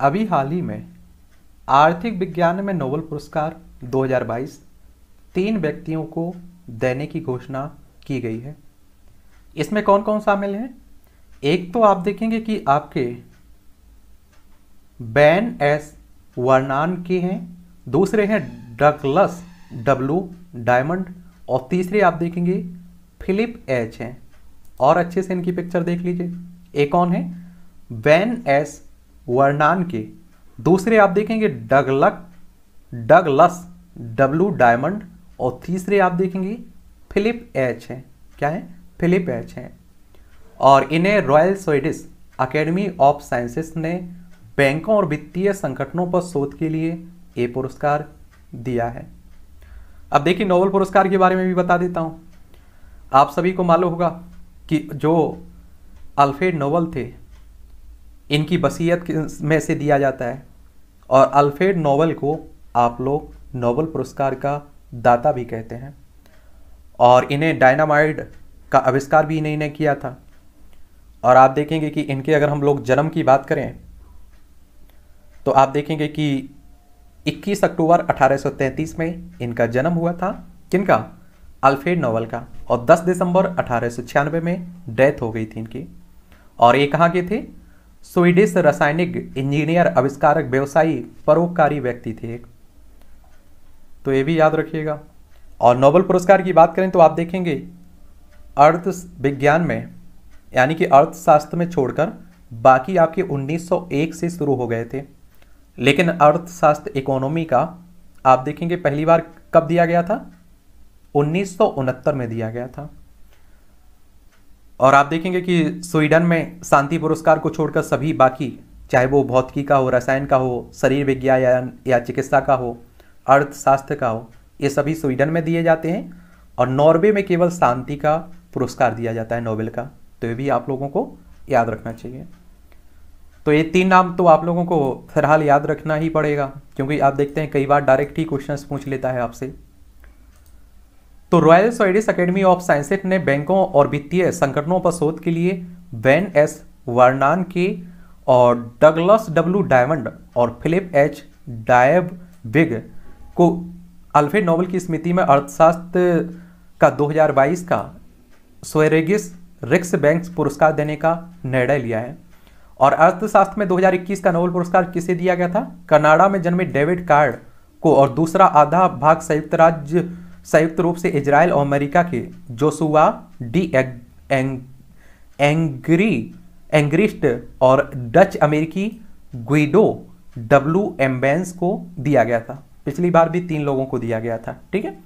अभी हाल ही में आर्थिक विज्ञान में नोबल पुरस्कार 2022 तीन व्यक्तियों को देने की घोषणा की गई है इसमें कौन कौन शामिल हैं एक तो आप देखेंगे कि आपके बैन एस वर्नान के हैं दूसरे हैं डगलस डब्लू डायमंड और तीसरे आप देखेंगे फिलिप एच हैं और अच्छे से इनकी पिक्चर देख लीजिए एक कौन है बैन एस वर्नान के दूसरे आप देखेंगे डगलक डगलस डब्लू डायमंड और तीसरे आप देखेंगे फिलिप एच हैं क्या है फिलिप एच हैं और इन्हें Royal Swedish Academy of Sciences ने बैंकों और वित्तीय संगठनों पर शोध के लिए ये पुरस्कार दिया है अब देखिए नोबल पुरस्कार के बारे में भी बता देता हूँ आप सभी को मालूम होगा कि जो अल्फ्रेड नोबल थे इनकी बसीयत में से दिया जाता है और अल्फ्रेड नोबल को आप लोग नोबल पुरस्कार का दाता भी कहते हैं और इन्हें डायनामाइड का आविष्कार भी इन्हें किया था और आप देखेंगे कि इनके अगर हम लोग जन्म की बात करें तो आप देखेंगे कि 21 अक्टूबर 1833 में इनका जन्म हुआ था किनका अल्फ्रेड नोवल का और 10 दिसंबर अठारह में डेथ हो गई थी इनकी और ये कहाँ के थे स्वीडिश रासायनिक इंजीनियर आविष्कारक व्यवसायी परोपकारी व्यक्ति थे एक तो ये भी याद रखिएगा और नोबल पुरस्कार की बात करें तो आप देखेंगे अर्थ विज्ञान में यानी कि अर्थशास्त्र में छोड़कर बाकी आपके 1901 से शुरू हो गए थे लेकिन अर्थशास्त्र इकोनॉमी का आप देखेंगे पहली बार कब दिया गया था उन्नीस में दिया गया था और आप देखेंगे कि स्वीडन में शांति पुरस्कार को छोड़कर सभी बाकी चाहे वो भौतिकी का हो रसायन का हो शरीर विज्ञान या, या चिकित्सा का हो अर्थशास्त्र का हो ये सभी स्वीडन में दिए जाते हैं और नॉर्वे में केवल शांति का पुरस्कार दिया जाता है नोबेल का तो ये भी आप लोगों को याद रखना चाहिए तो ये तीन नाम तो आप लोगों को फिलहाल याद रखना ही पड़ेगा क्योंकि आप देखते हैं कई बार डायरेक्ट ही क्वेश्चन पूछ लेता है आपसे तो Royal Swedish Academy of Sciences ने बैंकों और वित्तीय संगठनों पर शोध के लिए वैन एस वर्नान के और डगलस डब्ल्यू डायमंड और फिलिप एच डायब विग को अल्फे नोबल की स्मृति में अर्थशास्त्र का 2022 का स्वेरेगिस रिक्स बैंक पुरस्कार देने का निर्णय लिया है और अर्थशास्त्र में 2021 का नोबल पुरस्कार किसे दिया गया था कनाडा में जन्मे डेविड कार्ड को और दूसरा आधा भाग संयुक्त राज्य संयुक्त रूप से इसराइल और अमेरिका के जोसुआ डी एंग, एंग्री एंग्रिस्ट और डच अमेरिकी ग्विडो डब्ल्यू एम्बेंस को दिया गया था पिछली बार भी तीन लोगों को दिया गया था ठीक है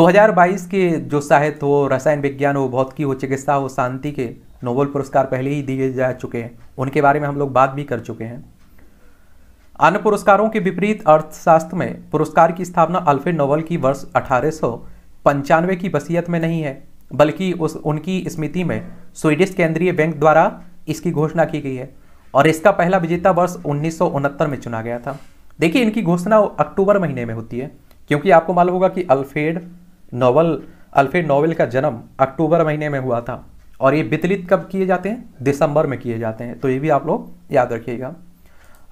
2022 के जो साहित्य हो रसायन विज्ञान हो भौतिकी हो चिकित्सा हो शांति के नोबल पुरस्कार पहले ही दिए जा चुके हैं उनके बारे में हम लोग बात भी कर चुके हैं अन्य पुरस्कारों के विपरीत अर्थशास्त्र में पुरस्कार की स्थापना अल्फ्रेड नोवल की वर्ष अठारह की वसीयत में नहीं है बल्कि उस उनकी स्मृति में स्वीडिश केंद्रीय बैंक द्वारा इसकी घोषणा की गई है और इसका पहला विजेता वर्ष उन्नीस में चुना गया था देखिए इनकी घोषणा अक्टूबर महीने में होती है क्योंकि आपको मालूम होगा कि अल्फ्रेड नोवल अल्फ्रेड नोवेल का जन्म अक्टूबर महीने में हुआ था और ये वितलित कब किए जाते हैं दिसंबर में किए जाते हैं तो ये भी आप लोग याद रखिएगा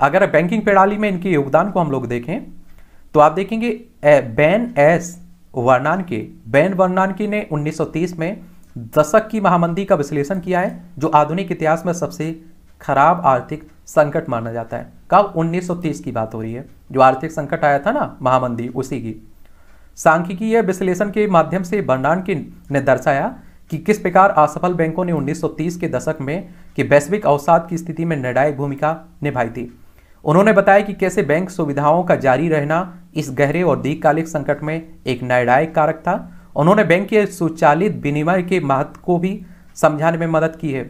अगर बैंकिंग प्रणाली में इनके योगदान को हम लोग देखें तो आप देखेंगे बैन एस के बैन की ने 1930 में दशक की महामंदी का विश्लेषण किया है जो आधुनिक इतिहास में सबसे खराब आर्थिक संकट माना जाता है कब 1930 की बात हो रही है जो आर्थिक संकट आया था ना महामंदी उसी की सांख्यिकीय विश्लेषण के माध्यम से वर्णान के ने दर्शाया कि किस प्रकार असफल बैंकों ने 1930 के दशक में कि वैश्विक अवसाद की स्थिति में निर्णायक भूमिका निभाई थी उन्होंने बताया कि कैसे बैंक सुविधाओं का जारी रहना इस गहरे और दीर्घकालिक संकट में एक निर्णायक कारक था उन्होंने बैंक के सुचालित विनिमय के महत्व को भी समझाने में मदद की है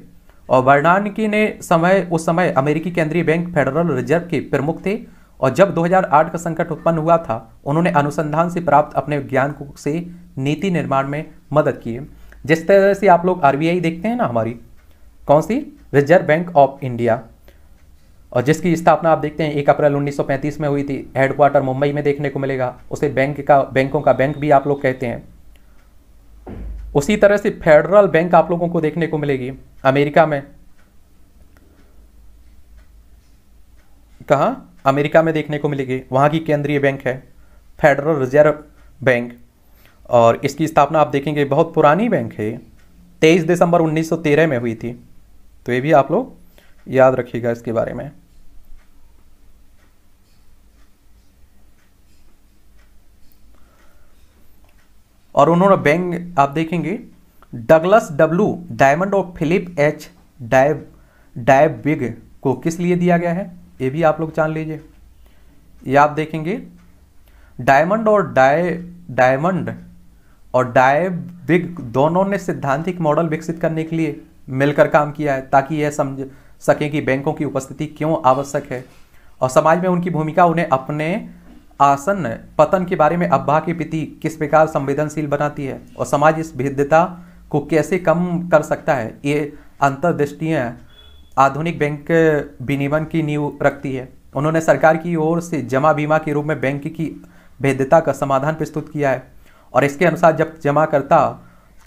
और बर्नानकी ने समय उस समय अमेरिकी केंद्रीय बैंक फेडरल रिजर्व के प्रमुख थे और जब 2008 का संकट उत्पन्न हुआ था उन्होंने अनुसंधान से प्राप्त अपने ज्ञान को से नीति निर्माण में मदद की है जिस तरह से आप लोग आरबीआई देखते हैं ना हमारी कौन सी रिजर्व बैंक ऑफ इंडिया और जिसकी स्थापना आप देखते हैं एक अप्रैल 1935 में हुई थी हेडक्वार्टर मुंबई में देखने को मिलेगा उसे बैंक का बैंकों का बैंक भी आप लोग कहते हैं उसी तरह से फेडरल बैंक आप लोगों को देखने को मिलेगी अमेरिका में कहा अमेरिका में देखने को मिलेगी वहां की केंद्रीय बैंक है फेडरल रिजर्व बैंक और इसकी स्थापना आप देखेंगे बहुत पुरानी बैंक है तेईस दिसंबर उन्नीस में हुई थी तो ये भी आप लोग याद रखिएगा इसके बारे में और उन्होंने बैंक आप देखेंगे डगलस डब्लू डायमंड और फिलिप एच डाइव डाइव बिग को किस लिए दिया गया है ये भी आप लोग जान लीजिए ये आप देखेंगे डायमंड और डाय डायमंड और डाइव बिग दोनों ने सिद्धांतिक मॉडल विकसित करने के लिए मिलकर काम किया है ताकि यह समझ सकें कि बैंकों की उपस्थिति क्यों आवश्यक है और समाज में उनकी भूमिका उन्हें अपने आसन पतन के बारे में अब्बा की पिति किस प्रकार संवेदनशील बनाती है और समाज इस भेद्यता को कैसे कम कर सकता है ये अंतर्दृष्टियाँ आधुनिक बैंक विनियमन की नींव रखती है उन्होंने सरकार की ओर से जमा बीमा के रूप में बैंक की भेद्यता का समाधान प्रस्तुत किया है और इसके अनुसार जब जमाकर्ता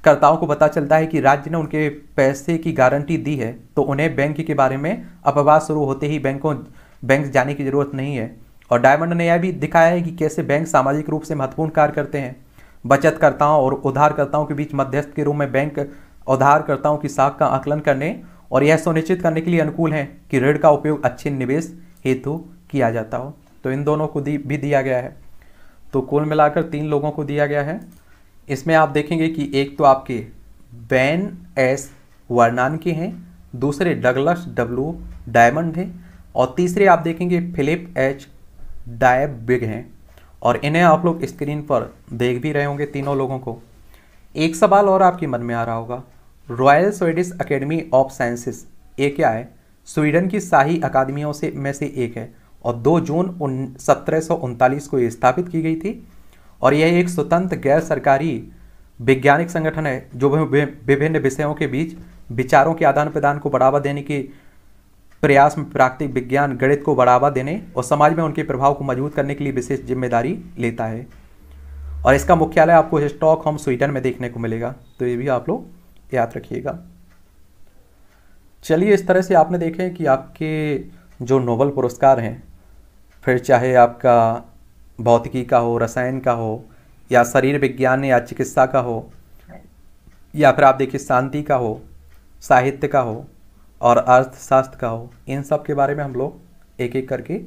कर्ताओं को पता चलता है कि राज्य ने उनके पैसे की गारंटी दी है तो उन्हें बैंक के बारे में अपवाद शुरू होते ही बैंकों बैंक जाने की जरूरत नहीं है और डायमंड ने यह भी दिखाया है कि कैसे बैंक सामाजिक रूप से महत्वपूर्ण कार्य करते हैं बचतकर्ताओं और उधारकर्ताओं के बीच मध्यस्थ के रूप में बैंक उधारकर्ताओं की साख का आकलन करने और यह सुनिश्चित करने के लिए अनुकूल है कि ऋण का उपयोग अच्छे निवेश हेतु किया जाता हो तो इन दोनों को दी भी दिया गया है तो कुल मिलाकर तीन लोगों को दिया गया है इसमें आप देखेंगे कि एक तो आपके बैन एस वर्नान के हैं दूसरे डगलस डब्लू डायमंड हैं और तीसरे आप देखेंगे फिलिप एच डायबिग हैं और इन्हें आप लोग स्क्रीन पर देख भी रहे होंगे तीनों लोगों को एक सवाल और आपके मन में आ रहा होगा Royal Swedish Academy of Sciences ये क्या है स्वीडन की शाही अकादमियों से में से एक है और 2 जून उन सत्रह को ये स्थापित की गई थी और यह एक स्वतंत्र गैर सरकारी वैज्ञानिक संगठन है जो विभिन्न विषयों के बीच विचारों के आदान प्रदान को बढ़ावा देने के प्रयास में प्राकृतिक विज्ञान गणित को बढ़ावा देने और समाज में उनके प्रभाव को मजबूत करने के लिए विशेष जिम्मेदारी लेता है और इसका मुख्यालय आपको होम स्वीडन में देखने को मिलेगा तो ये भी आप लोग याद रखिएगा चलिए इस तरह से आपने देखें कि आपके जो नोबल पुरस्कार हैं फिर चाहे आपका भौतिकी का हो रसायन का हो या शरीर विज्ञान या चिकित्सा का हो या फिर आप देखिए शांति का हो साहित्य का हो और अर्थशास्त्र का हो इन सब के बारे में हम लोग एक एक करके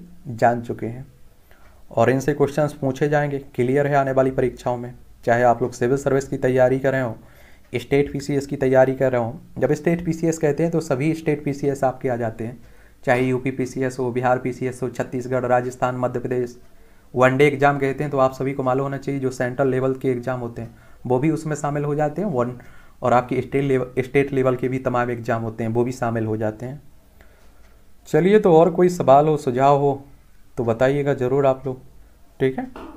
जान चुके हैं और इनसे क्वेश्चंस पूछे जाएंगे क्लियर है आने वाली परीक्षाओं में चाहे आप लोग सिविल सर्विस की तैयारी कर रहे हो स्टेट पी की तैयारी कर रहे हो जब स्टेट पी कहते हैं तो सभी स्टेट पी आपके आ जाते हैं चाहे यूपी पी हो बिहार पी हो Chhattisgarh Rajasthan Madhya Pradesh one day exam कहते हैं तो आप सभी को मालूम होना चाहिए जो सेंट्रल लेवल के एग्ज़ाम होते हैं वो भी उसमें शामिल हो जाते हैं वन और आपके स्टेट लेवल स्टेट लेवल के भी तमाम एग्ज़ाम होते हैं वो भी शामिल हो जाते हैं चलिए तो और कोई सवाल हो सुझाव हो तो बताइएगा ज़रूर आप लोग ठीक है